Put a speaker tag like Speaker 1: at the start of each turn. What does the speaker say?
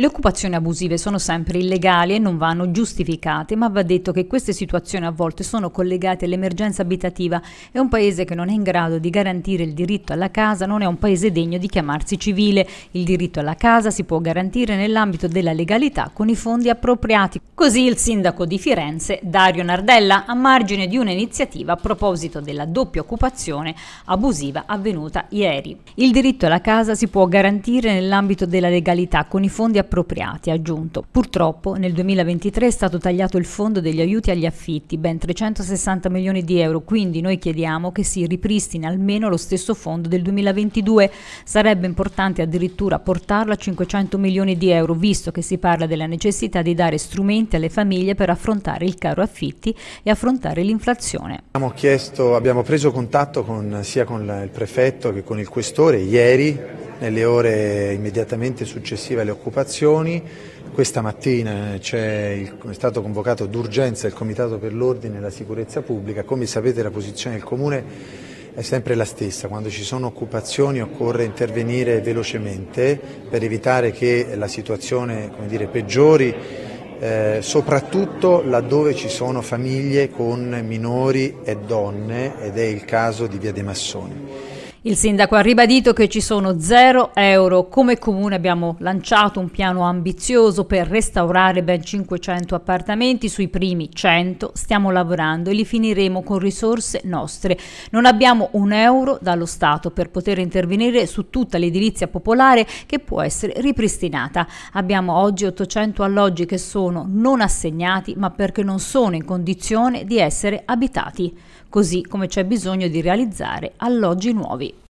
Speaker 1: Le occupazioni abusive sono sempre illegali e non vanno giustificate, ma va detto che queste situazioni a volte sono collegate all'emergenza abitativa e un paese che non è in grado di garantire il diritto alla casa non è un paese degno di chiamarsi civile. Il diritto alla casa si può garantire nell'ambito della legalità con i fondi appropriati. Così il sindaco di Firenze, Dario Nardella, a margine di un'iniziativa a proposito della doppia occupazione abusiva avvenuta ieri. Il diritto alla casa si può garantire nell'ambito della legalità con i fondi appropriati appropriati, ha aggiunto. Purtroppo nel 2023 è stato tagliato il fondo degli aiuti agli affitti, ben 360 milioni di euro, quindi noi chiediamo che si ripristini almeno lo stesso fondo del 2022. Sarebbe importante addirittura portarlo a 500 milioni di euro, visto che si parla della necessità di dare strumenti alle famiglie per affrontare il caro affitti e affrontare l'inflazione.
Speaker 2: Abbiamo, chiesto, abbiamo preso contatto con, sia con il prefetto che con il questore ieri nelle ore immediatamente successive alle occupazioni. Questa mattina il, è stato convocato d'urgenza il Comitato per l'Ordine e la Sicurezza Pubblica. Come sapete la posizione del Comune è sempre la stessa, quando ci sono occupazioni occorre intervenire velocemente per evitare che la situazione dire, peggiori, eh, soprattutto laddove ci sono famiglie con minori e donne ed è il caso di Via dei Massoni.
Speaker 1: Il sindaco ha ribadito che ci sono zero euro. Come comune abbiamo lanciato un piano ambizioso per restaurare ben 500 appartamenti, sui primi 100 stiamo lavorando e li finiremo con risorse nostre. Non abbiamo un euro dallo Stato per poter intervenire su tutta l'edilizia popolare che può essere ripristinata. Abbiamo oggi 800 alloggi che sono non assegnati ma perché non sono in condizione di essere abitati così come c'è bisogno di realizzare alloggi nuovi.